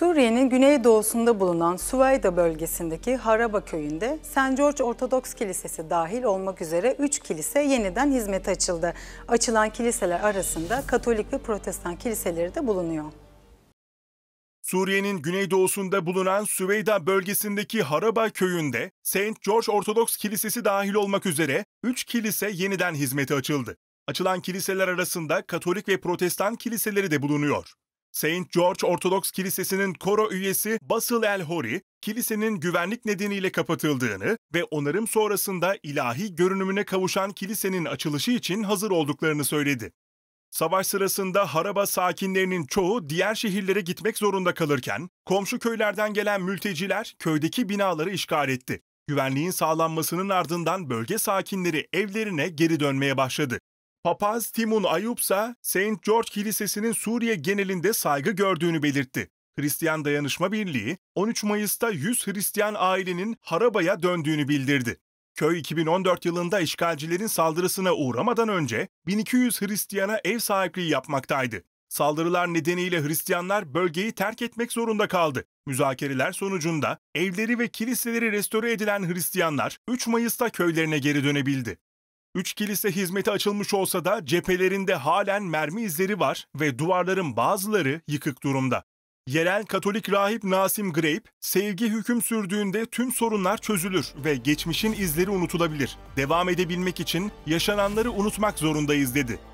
Suriye'nin güneydoğusunda bulunan Suveyda bölgesindeki Haraba köyünde St. George Ortodoks Kilisesi dahil olmak üzere 3 kilise yeniden hizmete açıldı. Açılan kiliseler arasında Katolik ve Protestan kiliseleri de bulunuyor. Suriye'nin güneydoğusunda bulunan Süveyda bölgesindeki Haraba köyünde St. George Ortodoks Kilisesi dahil olmak üzere 3 kilise yeniden hizmete açıldı. Açılan kiliseler arasında Katolik ve Protestan kiliseleri de bulunuyor. St. George Ortodoks Kilisesi'nin koro üyesi Basil El Hori, kilisenin güvenlik nedeniyle kapatıldığını ve onarım sonrasında ilahi görünümüne kavuşan kilisenin açılışı için hazır olduklarını söyledi. Savaş sırasında Haraba sakinlerinin çoğu diğer şehirlere gitmek zorunda kalırken, komşu köylerden gelen mülteciler köydeki binaları işgal etti. Güvenliğin sağlanmasının ardından bölge sakinleri evlerine geri dönmeye başladı. Papaz Timun Ayup ise St. George Kilisesi'nin Suriye genelinde saygı gördüğünü belirtti. Hristiyan Dayanışma Birliği 13 Mayıs'ta 100 Hristiyan ailenin Haraba'ya döndüğünü bildirdi. Köy 2014 yılında işgalcilerin saldırısına uğramadan önce 1200 Hristiyana ev sahipliği yapmaktaydı. Saldırılar nedeniyle Hristiyanlar bölgeyi terk etmek zorunda kaldı. Müzakereler sonucunda evleri ve kiliseleri restore edilen Hristiyanlar 3 Mayıs'ta köylerine geri dönebildi. Üç kilise hizmete açılmış olsa da cephelerinde halen mermi izleri var ve duvarların bazıları yıkık durumda. Yerel Katolik rahip Nasim Greyp, sevgi hüküm sürdüğünde tüm sorunlar çözülür ve geçmişin izleri unutulabilir. Devam edebilmek için yaşananları unutmak zorundayız dedi.